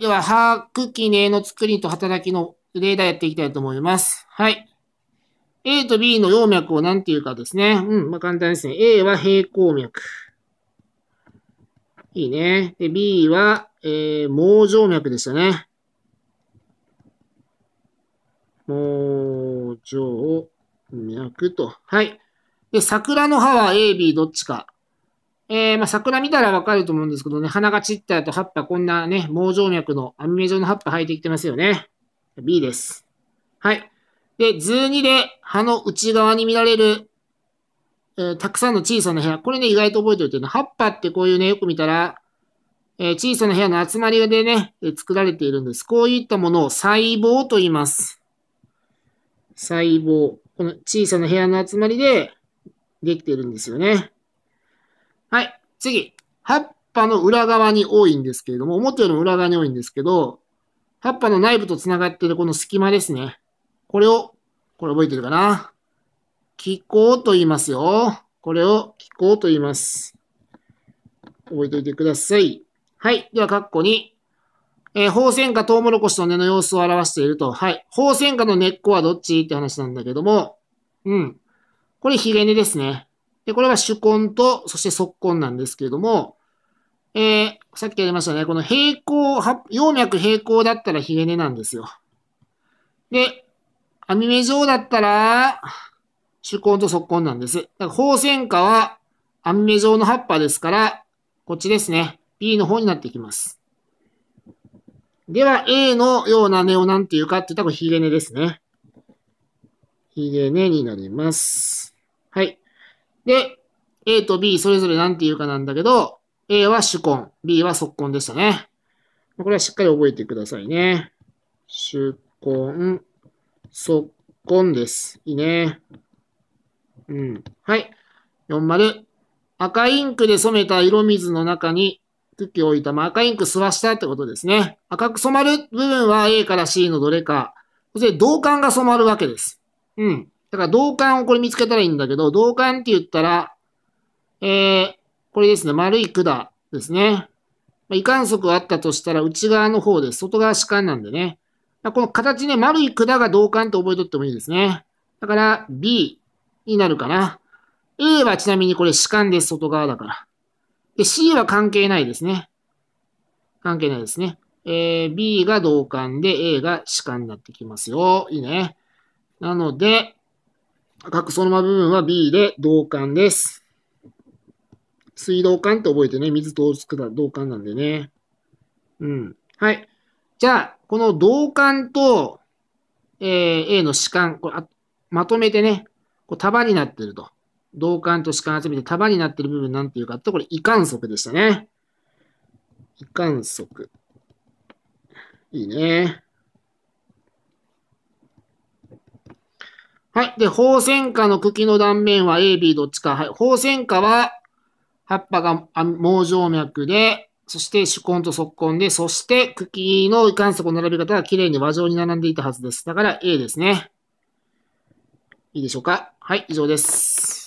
では、はくきねの作りと働きの例題やっていきたいと思います。はい。A と B の葉脈を何て言うかですね。うん、まあ、簡単ですね。A は平行脈。いいね。で、B は、えー、盲状脈でしたね。盲状脈と。はい。で、桜の葉は A、B どっちか。えー、まあ、桜見たらわかると思うんですけどね、花が散った後、葉っぱ、こんなね、網状脈の網目状の葉っぱ生えてきてますよね。B です。はい。で、図2で葉の内側に見られる、えー、たくさんの小さな部屋。これね、意外と覚えておいてね、葉っぱってこういうね、よく見たら、えー、小さな部屋の集まりでね、えー、作られているんです。こういったものを細胞と言います。細胞。この小さな部屋の集まりでできているんですよね。はい、次。葉っぱの裏側に多いんですけれども、表よりも裏側に多いんですけど、葉っぱの内部とつながっているこの隙間ですね。これを、これ覚えてるかな気候と言いますよ。これを気候と言います。覚えておいてください。はい。では、括弧に、えー、放線下トウモロコシの根の様子を表していると。はい。放線下の根っこはどっちって話なんだけども、うん。これヒゲ根ですね。で、これが主根と、そして側根なんですけれども、えー、さっきやりましたね、この平行、葉脈平行だったらヒゲ根なんですよ。で、網目状だったら、主根と側根なんです。だから放線下は網目状の葉っぱですから、こっちですね。B の方になってきます。では、A のような根を何て言うかって言ったら、これヒゲ根ですね。ヒゲ根になります。で、A と B それぞれ何て言うかなんだけど、A は主根、B は速根でしたね。これはしっかり覚えてくださいね。主根、速根です。いいね。うん。はい。40。赤インクで染めた色水の中に空気を置いた、まあ、赤インク吸わしたってことですね。赤く染まる部分は A から C のどれか。そして同感が染まるわけです。うん。だから同感をこれ見つけたらいいんだけど、同感って言ったら、えー、これですね、丸い管ですね。まあ、貫則あったとしたら内側の方です。外側主観なんでね。まあ、この形ね、丸い管が同感って覚えとってもいいですね。だから B になるかな。A はちなみにこれ主観です。外側だから。で、C は関係ないですね。関係ないですね。えー、B が同感で A が主観になってきますよ。いいね。なので、赤くそのま部分は B で同感です。水道管って覚えてね、水通すくだ同管なんでね。うん。はい。じゃあ、この同管と、えー、A の主管、これまとめてね、こう束になってると。同管と主管集めて束になってる部分なんていうかって、これ、異管束でしたね。異管束。いいね。はい。で、放線花の茎の断面は A、B どっちか。はい。放線花は葉っぱが網状脈で、そして手根と側根で、そして茎の関節の並び方が綺麗に和状に並んでいたはずです。だから A ですね。いいでしょうか。はい。以上です。